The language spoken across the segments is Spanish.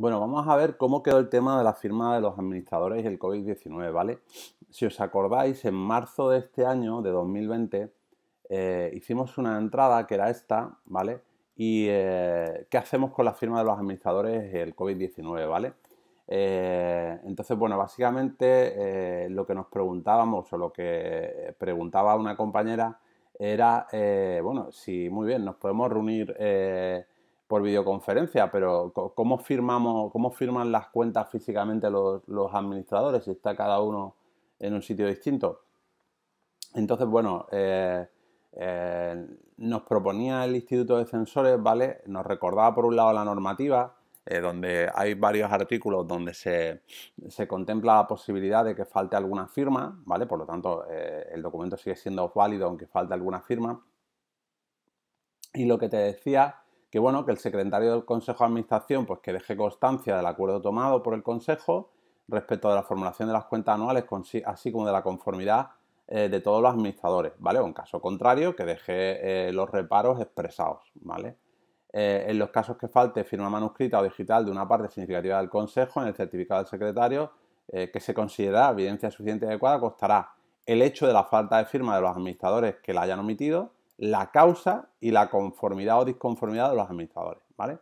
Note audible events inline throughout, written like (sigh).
Bueno, vamos a ver cómo quedó el tema de la firma de los administradores y el COVID-19, ¿vale? Si os acordáis, en marzo de este año, de 2020, eh, hicimos una entrada que era esta, ¿vale? Y eh, qué hacemos con la firma de los administradores y el COVID-19, ¿vale? Eh, entonces, bueno, básicamente lo que nos preguntábamos o lo que preguntaba una compañera era, bueno, si muy bien, nos podemos reunir por videoconferencia, pero ¿cómo, firmamos, cómo firman las cuentas físicamente los, administradores si está cada uno en un sitio distinto? Entonces, bueno, eh, eh, nos proponía el Instituto de Censores, ¿vale? Nos recordaba por un lado la normativa, eh, donde hay varios artículos donde se, se, contempla la posibilidad de que falte alguna firma, ¿vale? Por lo tanto, el documento sigue siendo válido aunque falte alguna firma. Y lo que te decía que bueno, que el secretario del Consejo de Administración pues que deje constancia del acuerdo tomado por el Consejo respecto de la formulación de las cuentas anuales, así como de la conformidad eh, de todos los administradores, ¿vale? O en caso contrario, que deje eh, los reparos expresados, ¿vale? Eh, en los casos que falte firma manuscrita o digital de una parte significativa del Consejo en el certificado del secretario, que se considera evidencia suficiente y adecuada, constará el hecho de la falta de firma de los administradores que la hayan omitido, la causa y la conformidad o disconformidad de los administradores, ¿vale?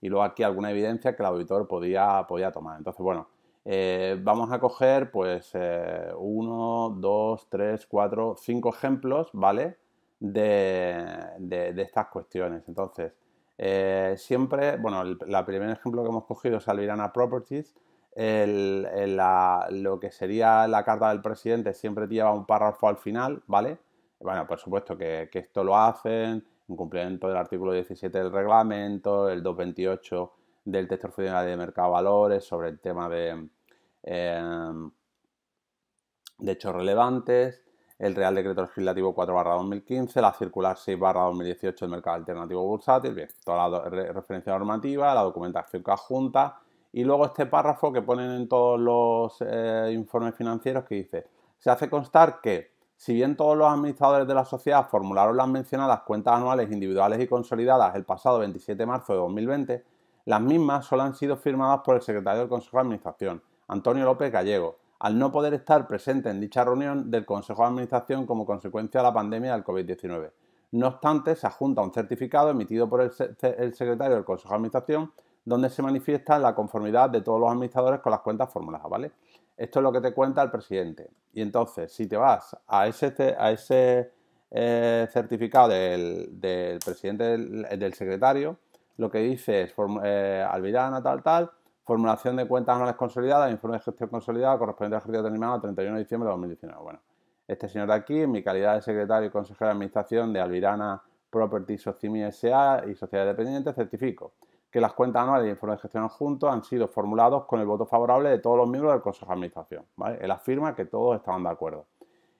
Y luego aquí alguna evidencia que el auditor podía, podía tomar. Entonces, bueno, eh, vamos a coger pues eh, uno, dos, tres, cuatro, cinco ejemplos, ¿vale? De, estas cuestiones. Entonces, eh, siempre, bueno, el primer ejemplo que hemos cogido es Alvirana Properties. lo que sería la carta del presidente siempre lleva un párrafo al final, ¿vale? Bueno, por supuesto que, esto lo hacen, en cumplimiento del artículo 17 del reglamento, el 228 del texto funcional de mercado de valores sobre el tema em, de, hechos relevantes, el Real Decreto Legislativo 4 2015, la Circular 6 2018 del mercado alternativo bursátil, bien, toda la referencia normativa, la documentación que adjunta y luego este párrafo que ponen en todos los eh, informes financieros que dice, se hace constar que si bien todos los administradores de la sociedad formularon las mencionadas cuentas anuales individuales y consolidadas el pasado 27 de marzo de 2020, las mismas solo han sido firmadas por el secretario del Consejo de Administración, Antonio López Gallego, al no poder estar presente en dicha reunión del Consejo de Administración como consecuencia de la pandemia del COVID-19. No obstante, se adjunta un certificado emitido por el, secretario del Consejo de Administración donde se manifiesta la conformidad de todos los administradores con las cuentas formuladas, ¿vale? esto es lo que te cuenta el presidente. Y entonces, si te vas a ese, a ese eh, certificado del, presidente, del, del, secretario, lo que dice es eh, Alvirana, tal, tal, formulación de cuentas anuales consolidadas, informe de gestión consolidada correspondiente al ejercicio terminado el 31 de diciembre de 2019. Bueno, este señor de aquí, en mi calidad de secretario y consejero de administración de Alvirana Properties, Socimi S.A. y Sociedad Dependiente, certifico que las cuentas anuales y informes de gestión adjuntos han sido formulados con el voto favorable de todos los miembros del Consejo de Administración. Él afirma que todos estaban de acuerdo.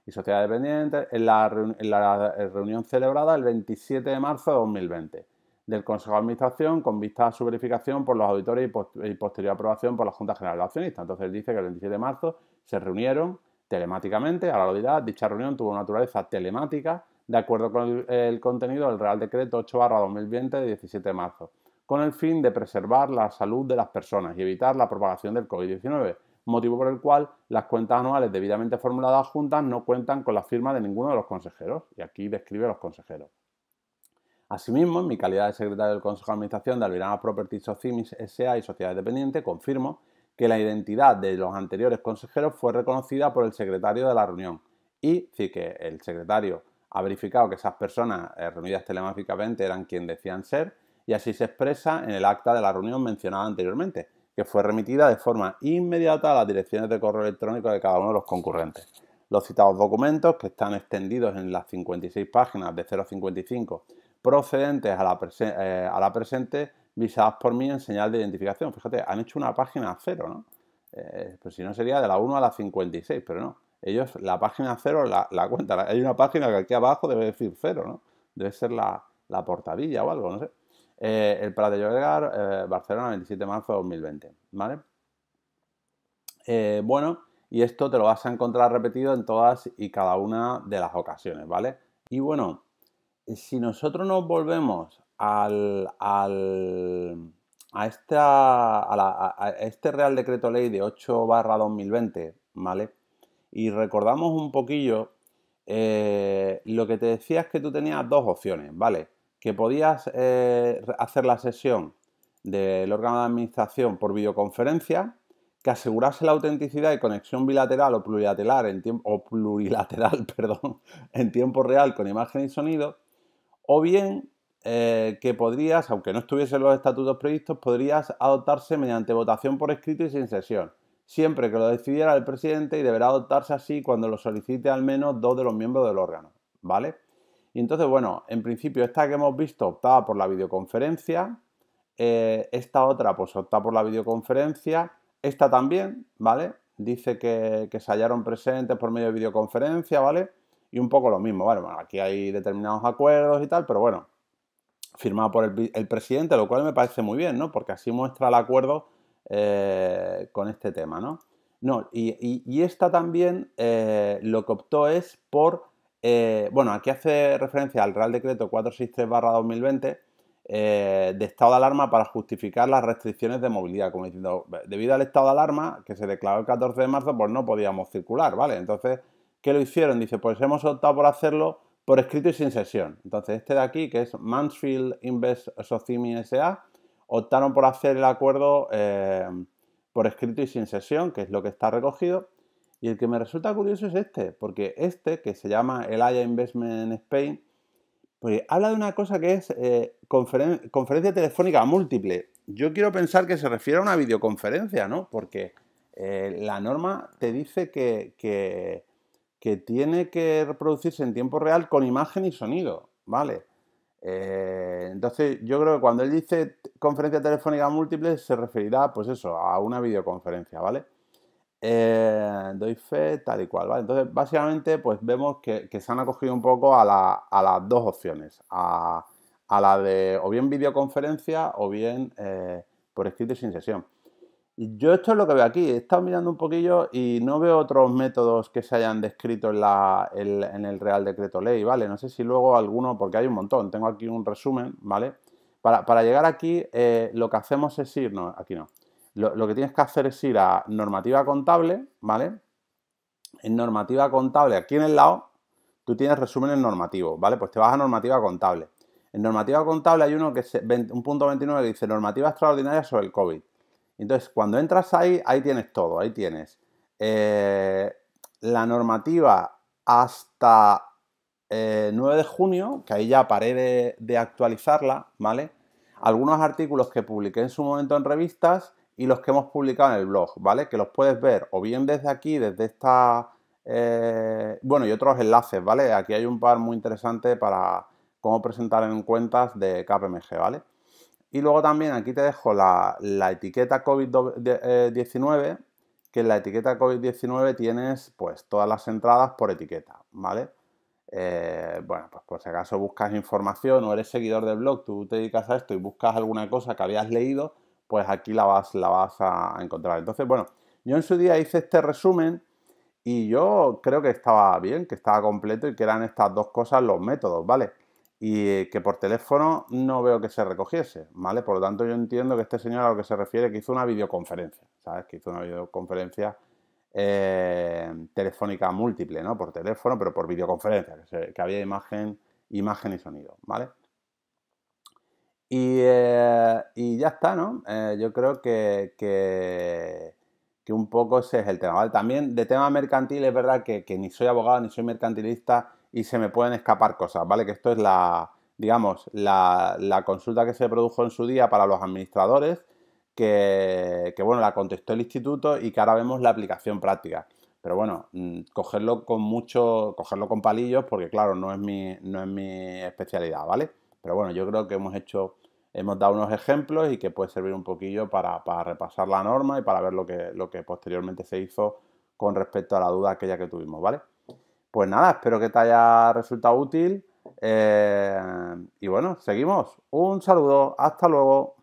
Y Sociedad Dependiente, en la, reunión celebrada el 27 de marzo de 2020 del Consejo de Administración con vista a su verificación por los auditores y, posterior aprobación por la Junta General de Accionistas. Entonces dice que el 27 de marzo se reunieron telemáticamente, a la realidad, dicha reunión tuvo naturaleza telemática de acuerdo con el, el contenido del Real Decreto 8 2020 de 17 de marzo con el fin de preservar la salud de las personas y evitar la propagación del COVID-19, motivo por el cual las cuentas anuales debidamente formuladas juntas no cuentan con la firma de ninguno de los consejeros, y aquí describe los consejeros. Asimismo, en mi calidad de secretario del Consejo de Administración de Albirama Properties Socimis S.A. y Sociedad Dependiente, confirmo que la identidad de los anteriores consejeros fue reconocida por el secretario de la reunión, y sí que el secretario ha verificado que esas personas eh, reunidas telemáticamente eran quien decían ser, y así se expresa en el acta de la reunión mencionada anteriormente, que fue remitida de forma inmediata a las direcciones de correo electrónico de cada uno de los concurrentes. Los citados documentos, que están extendidos en las 56 páginas de 055 procedentes a la, eh, a la presente, visadas por mí en señal de identificación. Fíjate, han hecho una página cero, ¿no? Eh, pues si no sería de la 1 a la 56, pero no. Ellos la página cero la, cuenta, Hay una página que aquí abajo debe decir cero, ¿no? Debe ser la, la portadilla o algo, no sé. Eh, el Prat de Llobregat, eh, Barcelona, 27 de marzo de 2020. ¿Vale? Eh, bueno, y esto te lo vas a encontrar repetido en todas y cada una de las ocasiones, ¿vale? Y bueno, si nosotros nos volvemos al, a, este Real Decreto Ley de 8 barra 2020, ¿vale? Y recordamos un poquillo, lo que te decía es que tú tenías dos opciones, ¿vale? que podías eh, hacer la sesión del órgano de administración por videoconferencia, que asegurase la autenticidad y conexión bilateral o plurilateral en tiempo, o plurilateral, (laughs) perdón, en tiempo real con imagen y sonido, o bien eh, que podrías, aunque no estuviesen los estatutos previstos, podrías adoptarse mediante votación por escrito y sin sesión, siempre que lo decidiera el presidente y deberá adoptarse así cuando lo solicite al menos dos de los miembros del órgano, ¿vale? Y entonces, bueno, en principio esta que hemos visto optaba por la videoconferencia, eh, esta otra pues opta por la videoconferencia, esta también, ¿vale? Dice que, se hallaron presentes por medio de videoconferencia, ¿vale? Y un poco lo mismo, ¿vale? Bueno, aquí hay determinados acuerdos y tal, pero bueno, firmado por el, presidente, lo cual me parece muy bien, ¿no? Porque así muestra el acuerdo eh, con este tema, ¿no? No, y, y, esta también eh, lo que optó es por eh, bueno, aquí hace referencia al Real Decreto 463-2020 eh, de estado de alarma para justificar las restricciones de movilidad, como diciendo, debido al estado de alarma que se declaró el 14 de marzo, pues no podíamos circular, ¿vale? Entonces, ¿qué lo hicieron? Dice, pues hemos optado por hacerlo por escrito y sin sesión. Entonces, este de aquí, que es Mansfield Invest Socimi S.A., optaron por hacer el acuerdo eh, por escrito y sin sesión, que es lo que está recogido, y el que me resulta curioso es este, porque este, que se llama el haya Investment Spain, pues habla de una cosa que es eh, conferencia telefónica múltiple. Yo quiero pensar que se refiere a una videoconferencia, ¿no? Porque eh, la norma te dice que, tiene que reproducirse en tiempo real con imagen y sonido, ¿vale? Eh, entonces yo creo que cuando él dice conferencia telefónica múltiple se referirá, pues eso, a una videoconferencia, ¿vale? Eh, doy fe tal y cual, ¿vale? Entonces, básicamente, pues vemos que, se han acogido un poco a, las dos opciones, a, la de o bien videoconferencia o bien eh, por escrito y sin sesión. Y yo esto es lo que veo aquí, he estado mirando un poquillo y no veo otros métodos que se hayan descrito en, el Real Decreto Ley, ¿vale? No sé si luego alguno, porque hay un montón, tengo aquí un resumen, ¿vale? Para, llegar aquí, eh, lo que hacemos es irnos, aquí no, lo, que tienes que hacer es ir a normativa contable, ¿vale? En normativa contable, aquí en el lado, tú tienes resúmenes normativo, ¿vale? Pues te vas a normativa contable. En normativa contable hay uno que es un punto 29 que dice normativa extraordinaria sobre el COVID. Entonces, cuando entras ahí, ahí tienes todo, ahí tienes eh, la normativa hasta 9 eh, de junio, que ahí ya paré de actualizarla, ¿vale? Algunos artículos que publiqué en su momento en revistas y los que hemos publicado en el blog, ¿vale? Que los puedes ver o bien desde aquí, desde esta... Eh, bueno, y otros enlaces, ¿vale? Aquí hay un par muy interesante para cómo presentar en cuentas de KPMG, ¿vale? Y luego también aquí te dejo la, la etiqueta COVID-19, eh, que en la etiqueta COVID-19 tienes pues todas las entradas por etiqueta, ¿vale? Eh, bueno, pues por si acaso buscas información o eres seguidor del blog, tú te dedicas a esto y buscas alguna cosa que habías leído, pues aquí la vas, la vas a encontrar. Entonces, bueno, yo en su día hice este resumen y yo creo que estaba bien, que estaba completo y que eran estas dos cosas los métodos, ¿vale? Y que por teléfono no veo que se recogiese, ¿vale? Por lo tanto, yo entiendo que este señor a lo que se refiere que hizo una videoconferencia, ¿sabes? Que hizo una videoconferencia eh, telefónica múltiple, ¿no? Por teléfono, pero por videoconferencia, que, que había imagen, imagen y sonido, ¿vale? Eh, y, ya está, ¿no? Eh, yo creo que, que, un poco ese es el tema. ¿vale? También de tema mercantil es verdad que, ni soy abogado ni soy mercantilista y se me pueden escapar cosas, ¿vale? Que esto es la, digamos, la, consulta que se produjo en su día para los administradores, que, que bueno, la contestó el instituto y que ahora vemos la aplicación práctica pero bueno, mm, cogerlo con mucho, cogerlo con palillos, porque claro, no es mi, no es mi especialidad, ¿vale? Pero bueno, yo creo que hemos hecho, hemos dado unos ejemplos y que puede servir un poquillo para, repasar la norma y para ver lo que, lo que posteriormente se hizo con respecto a la duda aquella que tuvimos, ¿vale? Pues nada, espero que te haya resultado útil. Eh, y bueno, seguimos. Un saludo, hasta luego.